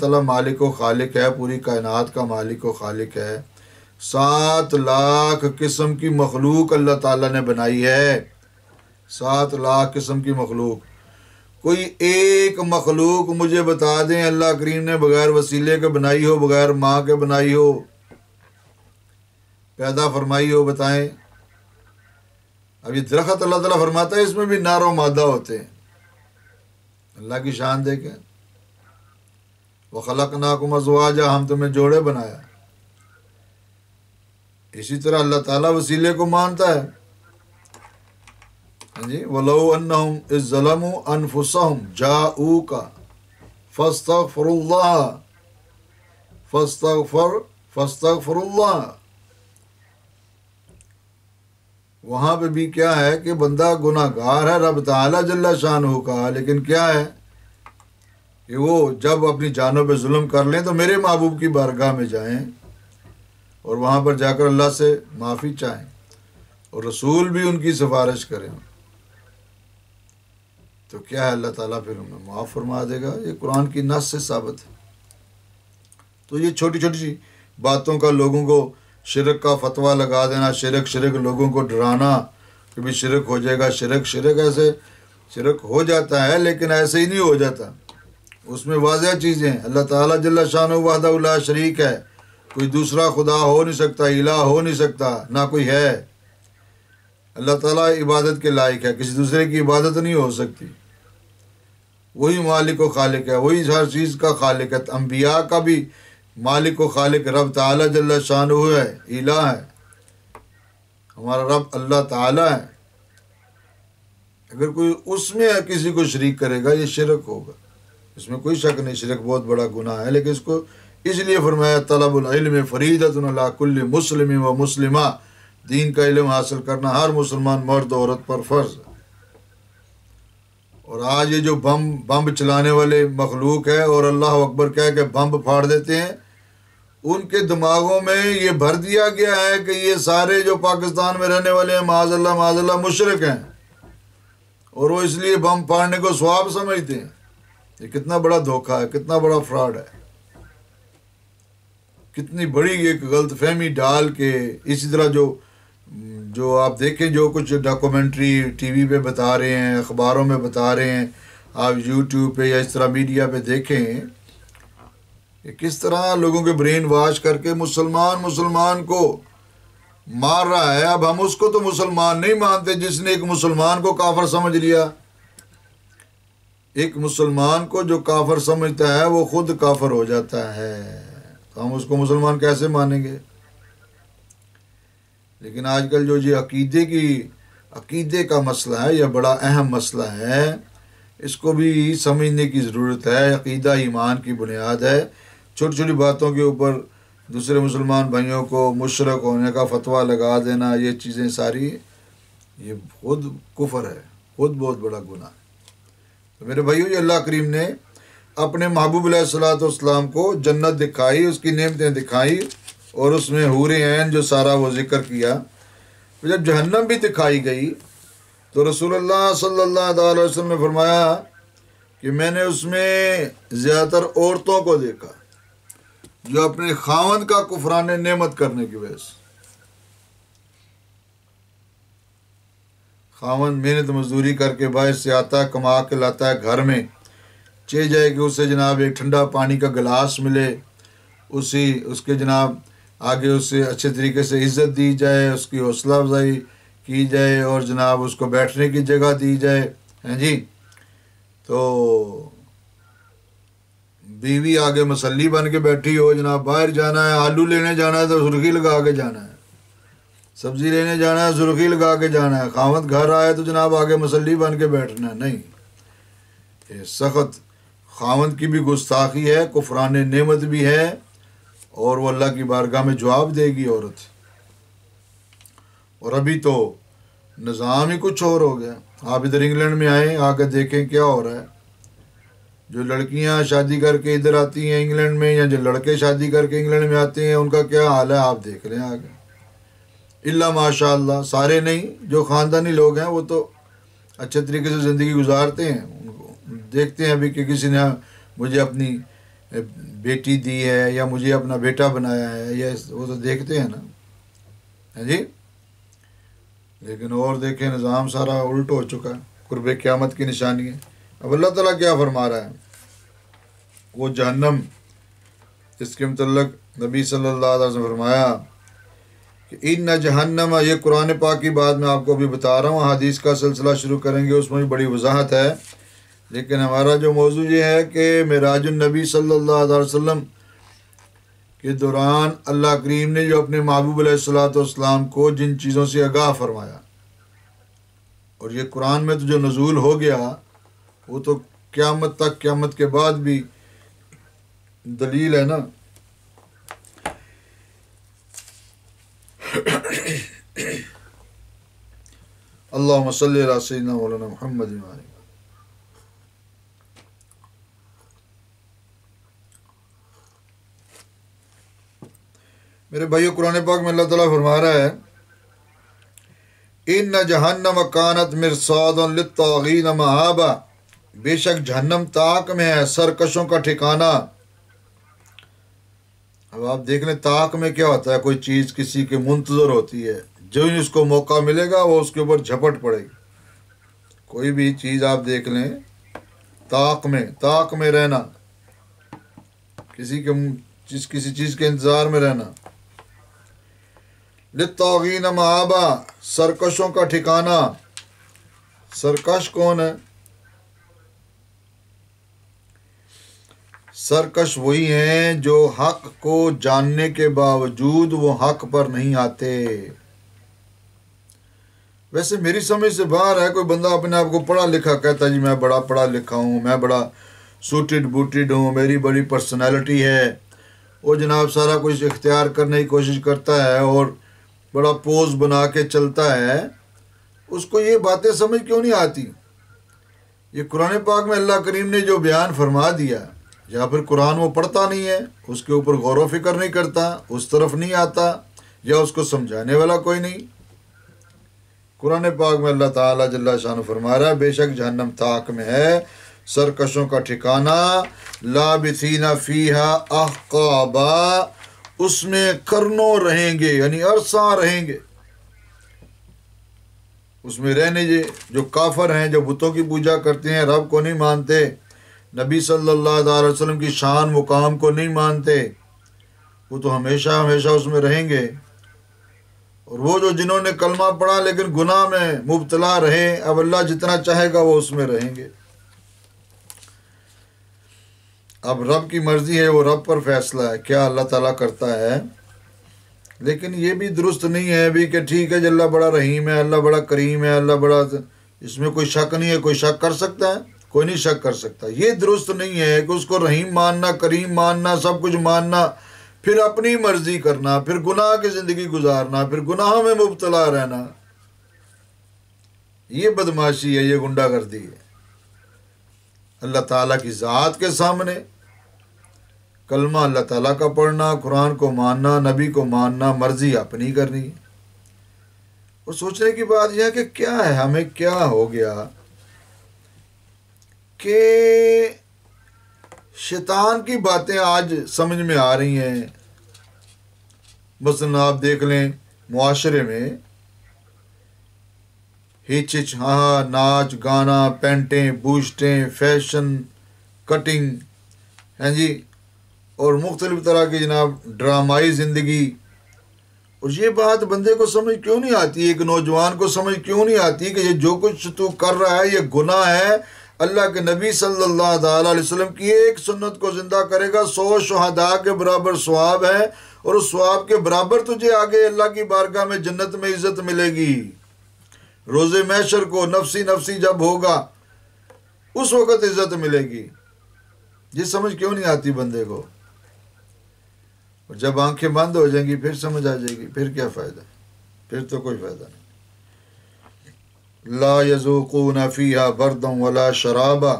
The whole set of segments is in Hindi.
तला मालिक व खालिक है पूरी कायनात का मालिक व खालिक है सात लाख किस्म की मखलूक अल्लाह ताला ने बनाई है सात लाख किस्म की मखलूक कोई एक मखलूक मुझे बता दें अल्लाह करीम ने बगैर वसीले के बनाई हो बगैर माँ के बनाई हो पैदा फरमाई हो बताएं अब ये दरख्त अल्लाह ताला फरमाता है इसमें भी नारो मादा होते हैं अल्लाह की शान देखें वह खलक नाकुम अजवाजा हम तुम्हें जोड़े बनाया इसी तरह अल्लाह ताला वसीले को मानता है जी वलो अन्नहुम इस ज़लम अनफुसहम जाऊ का फस्तगफरुल्लाह फस्तगफर फस्तगफरुल्लाह वहां पे भी क्या है कि बंदा गुनाहगार है रब ताला जल्ला शान हो का लेकिन क्या है कि वो जब अपनी जानों पे जुल्म कर लें तो मेरे महबूब की बारगाह में जाएं और वहाँ पर जाकर अल्लाह से माफ़ी चाहें और रसूल भी उनकी सिफारिश करें तो क्या है अल्लाह ताला फिर उन्हें माफ़ फरमा देगा ये कुरान की नस से साबित है तो ये छोटी छोटी बातों का लोगों को शिरक का फतवा लगा देना शिरक शिरक लोगों को डराना कि भी शिरक हो जाएगा शिरक शिरक ऐसे शिरक हो जाता है लेकिन ऐसे ही नहीं हो जाता उसमें वाजह चीज़ें अल्लाह ताला जल्ला शान वाहदा शरीक है कोई दूसरा खुदा हो नहीं सकता इला हो नहीं सकता ना कोई है अल्लाह ताला इबादत के लायक है किसी दूसरे की इबादत नहीं हो सकती वही मालिक व खालिक है वही हर चीज़ का खालिक है अम्बिया का भी मालिक व खालिक रब ताला जल्ला शान है इला है हमारा रब अल्लाह ताला है अगर कोई उसमें किसी को शरीक करेगा ये शिरक होगा इसमें कोई शक नहीं शिरक बहुत बड़ा गुनाह है लेकिन इसको इसलिए फरमाया तलबिल्म फ़रीदतुल्लाकुल्ल मुस्लिम व मुस्लिमा दीन का इलम हासिल करना हर मुसलमान मर्द औरत पर फ़र्ज है और आज ये जो बम बम चलाने वाले मखलूक है और अल्लाह अकबर कह के बम फाड़ देते हैं उनके दिमागों में ये भर दिया गया है कि ये सारे जो पाकिस्तान में रहने वाले हैं माजल्ला माजल्ला मुशरक हैं और वो इसलिए बम फाड़ने को स्वाब समझते हैं ये कितना बड़ा धोखा है कितना बड़ा फ्रॉड है कितनी बड़ी एक गलत फहमी डाल के इसी तरह जो जो आप देखें जो कुछ डॉक्यूमेंट्री टीवी पे बता रहे हैं अखबारों में बता रहे हैं आप यूट्यूब पे या इस तरह मीडिया पे देखें कि किस तरह लोगों के ब्रेन वाश करके मुसलमान मुसलमान को मार रहा है अब हम उसको तो मुसलमान नहीं मानते जिसने एक मुसलमान को काफर समझ लिया एक मुसलमान को जो काफर समझता है वो खुद काफर हो जाता है तो हम उसको मुसलमान कैसे मानेंगे लेकिन आजकल जो ये अकीदे की अकीदे का मसला है यह बड़ा अहम मसला है इसको भी समझने की ज़रूरत है अकीदा ईमान की बुनियाद है छोटी छोटी बातों के ऊपर दूसरे मुसलमान भाइयों को मुशरक होने का फतवा लगा देना ये चीज़ें सारी ये खुद कुफर है खुद बहुत बड़ा गुनाह तो मेरे भाइयों अल्लाह करीम ने अपने महबूब सलाम को जन्नत दिखाई उसकी नियमतें दिखाई और उसमें हूर ऐन जो सारा वो जिक्र किया तो जब जहन्नम भी दिखाई गई तो रसोल्ला सल्ला अलैहि ने फरमाया कि मैंने उसमें ज़्यादातर औरतों को देखा जो अपने खावंद का कुफरान नमत करने की वजह से खावन मेहनत मजदूरी करके बाहर से आता है कमा के लाता है घर में चे जाए कि उसे जनाब एक ठंडा पानी का गिलास मिले उसी उसके जनाब आगे उसे अच्छे तरीके से इज़्ज़त दी जाए उसकी हौसला अफजाई की जाए और जनाब उसको बैठने की जगह दी जाए हैं जी तो बीवी आगे मसली बन के बैठी हो जनाब बाहर जाना है आलू लेने जाना है तो सुर्खी लगा के जाना है सब्जी लेने जाना है जुर्खी लगा के जाना है खावत घर आए तो जनाब आगे मसली बन के बैठना है नहीं ये सख्त खावत की भी गुस्ताखी है कुफरान नेमत भी है और वो अल्लाह की बारगाह में जवाब देगी औरत और अभी तो निज़ाम ही कुछ और हो गया आप इधर इंग्लैंड में आए आगे देखें क्या हो रहा है जो लड़कियां शादी करके इधर आती हैं इंग्लैंड में या जो लड़के शादी करके इंग्लैंड में आते हैं उनका क्या हाल है आप देख रहे हैं आगे इल्ला माशाल्लाह सारे नहीं जो ख़ानदानी लोग हैं वो तो अच्छे तरीके से ज़िंदगी गुजारते हैं उनको देखते हैं अभी कि किसी ने मुझे अपनी बेटी दी है या मुझे अपना बेटा बनाया है या वो तो देखते हैं ना है जी लेकिन और देखें निज़ाम सारा उल्ट हो चुका है कुर्ब क़्यामत की निशानी है अब अल्लाह ताला क्या फरमा रहा है वो जहन्नम इसके मतलब नबी सल्लल्लाहु अलैहि वसल्लम फरमाया इन न जहन्नम ये कुरान पाक की बात मैं आपको अभी बता रहा हूँ हदीस का सिलसिला शुरू करेंगे उसमें भी बड़ी वजाहत है लेकिन हमारा जो मौजू ये है कि मेराजनबी सल्ला वसम के दौरान अल्लाह करीम ने जो अपने महबूब सलाम को जिन चीज़ों से आगाह फरमाया और ये कुरान में तो जो नजूल हो गया वो तो क़्यामत तक क़्यामत के बाद भी दलील है ना अल्लाह सल्ला मौलाना मोहम्मद मेरे भाइयों कुरान पाक में अल्लाह ताला फरमा रहा है इन न जहन्नम कानत मिरसादीन महाबा बेशक जहन्नम ताक में है सरकशों का ठिकाना अब आप देख लें ताक में क्या होता है कोई चीज़ किसी के मुंतज़र होती है जो ही उसको मौका मिलेगा वो उसके ऊपर झपट पड़ेगी कोई भी चीज़ आप देख लें ताक में ताक में रहना किसी के चीज किसी चीज़ के इंतज़ार में रहना लितागीन सरकशों का ठिकाना सरकश कौन है सरकश वही हैं जो हक को जानने के बावजूद वो हक पर नहीं आते वैसे मेरी समझ से बाहर है कोई बंदा अपने आप को पढ़ा लिखा कहता जी मैं बड़ा पढ़ा लिखा हूँ मैं बड़ा सूटेड बूटेड हूँ मेरी बड़ी पर्सनैलिटी है वो जनाब सारा कुछ इख्तियार करने की कोशिश करता है और बड़ा पोज बना के चलता है उसको ये बातें समझ क्यों नहीं आती ये कुरान पाक में अल्लाह करीम ने जो बयान फरमा दिया है या फिर कुरान वो पढ़ता नहीं है उसके ऊपर गौर फिक्र नहीं करता उस तरफ नहीं आता या उसको समझाने वाला कोई नहीं कुरान पाक में अल्लाह ताला जल्ला शान फरमा रहा है बेशक जहन्नम ताक में है सरकशों का ठिकाना लाबीना फीहा अहकाबा उसमें करनों रहेंगे यानी अरसा रहेंगे उसमें रहने जो काफर हैं जो बुतों की पूजा करते हैं रब को नहीं मानते नबी सल्लल्लाहु अलैहि वसल्लम की शान मुकाम को नहीं मानते वो तो हमेशा हमेशा उसमें रहेंगे और वो जो जिन्होंने कलमा पढ़ा लेकिन गुनाह में मुबतला रहे अब अल्लाह जितना चाहेगा वो उसमें रहेंगे अब रब की मर्ज़ी है वो रब पर फैसला है क्या अल्लाह ताला करता है लेकिन ये भी दुरुस्त नहीं है अभी कि ठीक है अल्लाह बड़ा रहीम है अल्लाह बड़ा करीम है अल्लाह बड़ा इसमें कोई शक नहीं है कोई शक कर सकता है कोई नहीं शक कर सकता ये दुरुस्त नहीं है कि उसको रहीम मानना करीम मानना सब कुछ मानना फिर अपनी मर्जी करना फिर गुनाह की ज़िंदगी गुजारना फिर गुनाह में मुबतला रहना ये बदमाशी है ये गुंडागर्दी है अल्लाह ताला की ज़ात के सामने कलमा अल्लाह ताला का पढ़ना कुरान को मानना नबी को मानना मर्जी अपनी करनी और सोचने की बात यह है कि क्या है हमें क्या हो गया कि शैतान की बातें आज समझ में आ रही हैं मसलन आप देख लें माशरे में हिच हिच हा नाच गाना पेंटें बूस्टें फैशन कटिंग हैं जी और मुख्तलिफ तरह की जनाब ड्रामाई ज़िंदगी और ये बात बंदे को समझ क्यों नहीं आती एक नौजवान को समझ क्यों नहीं आती कि ये जो कुछ तू कर रहा है ये गुनाह है अल्लाह के नबी सल्लाम अलैहि वसल्लम की एक सुन्नत को ज़िंदा करेगा सौ शहदा के बराबर स्वाब है और उस स्वाब के बराबर तुझे आगे अल्लाह की बारगाह में जन्नत में इज़्ज़त मिलेगी रोज़े मैशर को नफसी नफसी जब होगा उस वक़्त इज़्ज़त मिलेगी ये समझ क्यों नहीं आती बंदे को और जब आंखें बंद हो जाएंगी फिर समझ आ जाएगी फिर क्या फ़ायदा फिर तो कोई फ़ायदा नहीं ला यजूको नफ़िया बर्दम वला शराबा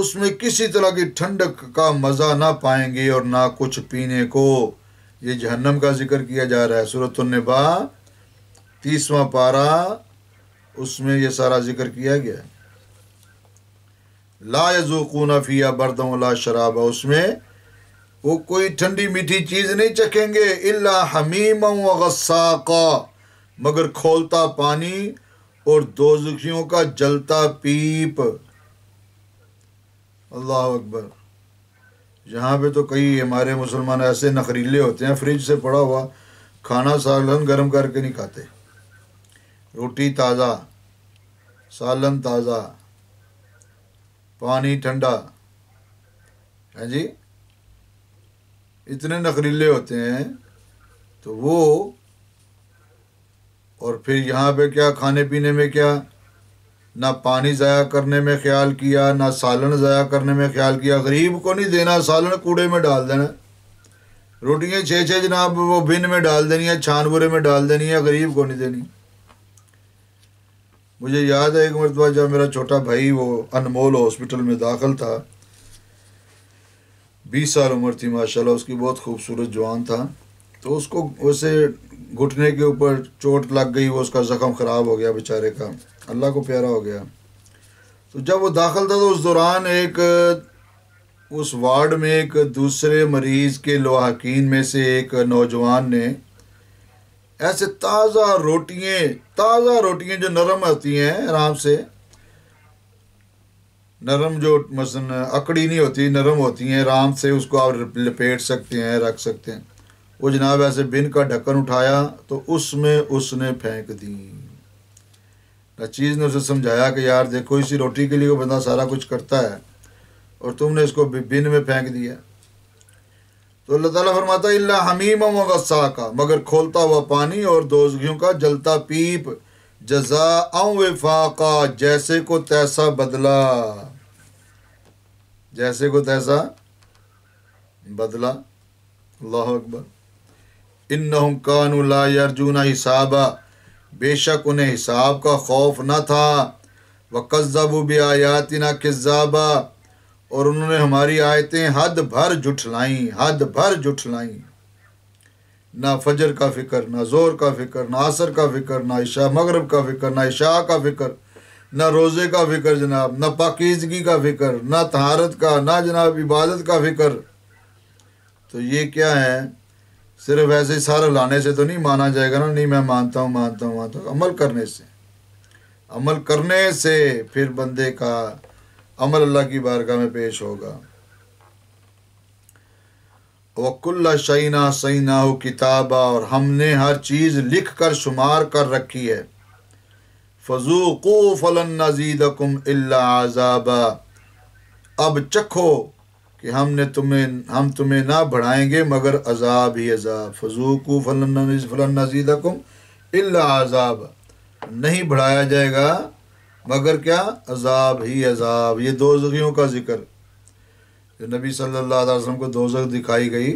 उसमें किसी तरह की ठंडक का मज़ा ना पाएंगे और ना कुछ पीने को ये जहन्नम का जिक्र किया जा रहा है सूरतनबा तीसवा पारा उसमें यह सारा जिक्र किया गया है ला यजूकूना फ़िया बर्दम ला शराबा उसमें वो कोई ठंडी मीठी चीज़ नहीं चखेंगे इल्ला हमीम व गस्साका मगर खोलता पानी और दो जुखियों का जलता पीप अल्लाह अकबर यहाँ पे तो कई हमारे मुसलमान ऐसे नखरीले होते हैं फ्रिज से पड़ा हुआ खाना सालन गर्म करके नहीं खाते रोटी ताज़ा सालन ताज़ा पानी ठंडा है जी इतने नखरीले होते हैं तो वो और फिर यहाँ पे क्या खाने पीने में क्या ना पानी ज़ाया करने में ख्याल किया ना सालन ज़ाया करने में ख्याल किया गरीब को नहीं देना सालन कूड़े में डाल देना रोटियाँ छः छः जनाब वो बिन में डाल देनी है छानबुरे में डाल देनी है गरीब को नहीं देनी मुझे याद है एक मरतबा जब मेरा छोटा भाई वो अनमोल हॉस्पिटल में दाखिल था बीस साल उम्र थी माशाल्लाह उसकी बहुत खूबसूरत जवान था तो उसको वैसे घुटने के ऊपर चोट लग गई वो उसका ज़ख़म ख़राब हो गया बेचारे का अल्लाह को प्यारा हो गया तो जब वो दाखिल था तो उस दौरान एक उस वार्ड में एक दूसरे मरीज़ के लोहकिन में से एक नौजवान ने ऐसे ताज़ा रोटियाँ ताज़ा रोटियाँ जो नरम आती हैं आराम से नरम जो मसन अकड़ी नहीं होती नरम होती हैं आराम से उसको आप लपेट सकते हैं रख सकते हैं वो जनाब ऐसे बिन का ढक्कन उठाया तो उसमें उसने फेंक दी नचीज़ ने उसे समझाया कि यार देखो इसी रोटी के लिए वो बंदा सारा कुछ करता है और तुमने इसको बिन में फेंक दिया तो अल्लाह ताला फरमाता इल्ला हमीम वसा का मगर खोलता हुआ पानी और दोजगियों का जलता पीप जजा वफाका जैसे को तैसा बदला जैसे को तैसा बदला अल्लाह अकबर इन ला अर्जुना हिसाबा बेशक उन्हें हिसाब का खौफ न था व कज़बू भी आयातना किज़ाबा और उन्होंने हमारी आयतें हद भर जुठलाई हद भर जुठलाई ना फजर का फ़िक्र ना जोर का फ़िक्र ना असर का फ़िक्र ना इशा मगरब का फ़िक्र ना इशा का फ़िक्र ना रोज़े का फ़िक्र जनाब ना पाकिजगी का फ़िक्र ना तहारत का ना जनाब इबादत का फ़िक्र तो ये क्या है सिर्फ ऐसे ही सारा लाने से तो नहीं माना जाएगा ना नहीं मैं मानता हूँ मानता हूँ मानता हूँ अमल करने से अमल करने से फिर बंदे का अमल अल्लाह की बारगाह में पेश होगा वकुल्ला सईना हो किताबा और हमने हर चीज़ लिख कर शुमार कर रखी है फजूकू फलन नजीदकुम अल्ला आज़ाबा अब चखो कि हमने तुम्हें हम तुम्हें ना बढ़ाएंगे मगर अजाब ही अजाब फजूकू फलन फलन नजीदकुम इल्ला अजाब नहीं बढ़ाया जाएगा मगर क्या अजाब ही अजाब ये दो जगहों का जिक्र जो नबी सल्लल्लाहु अलैहि वसल्लम को दो जगह दिखाई गई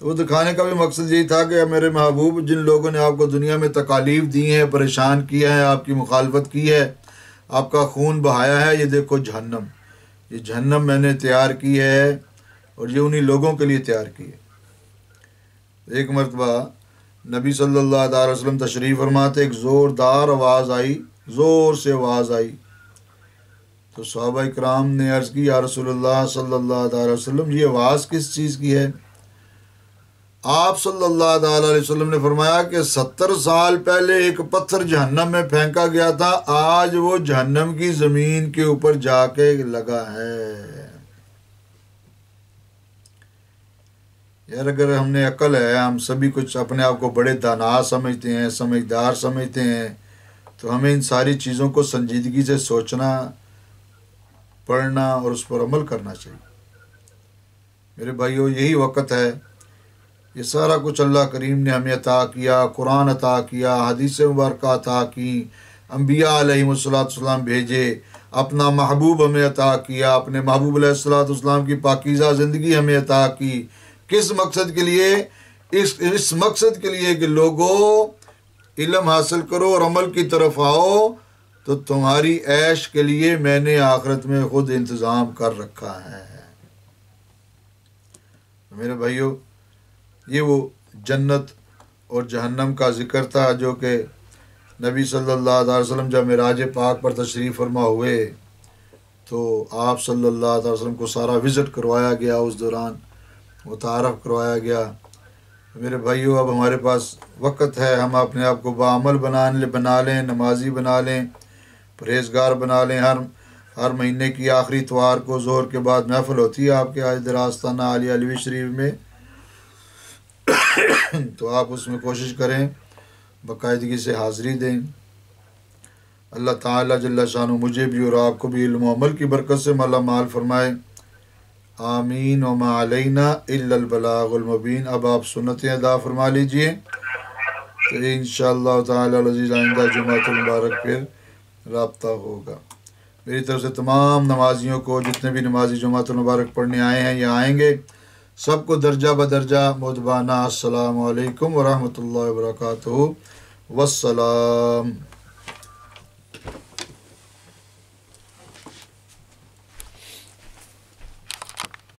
तो वो दिखाने का भी मकसद यही था कि मेरे महबूब जिन लोगों ने आपको दुनिया में तकालीफ दी है परेशान किया है आपकी मुखालफत की है आपका खून बहाया है ये देखो जहन्नम ये जहन्नम मैंने तैयार की है और ये उन्हीं लोगों के लिए तैयार की है एक मरतबा नबी सल्लल्लाहु अलैहि वसल्लम तशरीफ़ फरमाते एक ज़ोरदार आवाज़ आई ज़ोर से आवाज़ आई तो सहाबा कराम ने अर्ज़ की या रसोल्ला सल्ला वसम ये आवाज़ किस चीज़ की है आप सल्लाम ने फरमाया कि सत्तर साल पहले एक पत्थर जहन्नम में फेंका गया था आज वो जहन्नम की ज़मीन के ऊपर जाके लगा है यार अगर हमने अकल है हम सभी कुछ अपने आप को बड़े दाना समझते हैं समझदार समझते हैं तो हमें इन सारी चीज़ों को संजीदगी से सोचना पढ़ना और उस पर अमल करना चाहिए मेरे भाइयों यही वक्त है ये सारा कुछ अल्लाह करीम ने हमें अता किया कुरान अता किया हदीस मुबारक अता की अम्बिया आलतम भेजे अपना महबूब हमें अता किया अपने महबूब सलाम की पाकिज़ा ज़िंदगी हमें अता की किस मकसद के लिए इस इस मकसद के लिए कि लोगों इलम हासिल करो और अमल की तरफ आओ तो तुम्हारी ऐश के लिए मैंने आखरत में ख़ुद इंतज़ाम कर रखा है मेरे भाइयों ये वो जन्नत और जहन्नम का जिक्र था जो कि नबी सल्लल्लाहु अलैहि वसल्लम जब मेराज पाक पर तशरीफ़ फरमा हुए तो आप सल्लल्लाहु अलैहि वसल्लम को सारा विज़िट करवाया गया उस दौरान वो तारफ़ करवाया गया मेरे भाइयों अब हमारे पास वक्त है हम अपने आप को बामल बना लें बना लें नमाजी बना लें परहेजगार बना लें हर हर महीने की आखिरी इतवार को जोर के बाद महफल होती है आपके आज दरास्ताना अली अलवी शरीफ में तो आप उसमें कोशिश करें बाकायदगी से हाज़िरी दें अल्लाह ताला जल्ला शान मुझे भी और आपको भी इल्म अमल की बरकत से माला माल फरमाए आमीन वमालना इलाबलामबीन अब आप सुन्नत अदा फरमा लीजिए तो इन शजीज़ आइंदा जुमातमबारक फिर रबता होगा मेरी तरफ से तमाम नमाजियों को जितने भी नमाजी मुबारक पढ़ने आए हैं या आएँगे सबको दर्जा बदर्जा मुदबाना असलकम वरहमल वर्का वसलाम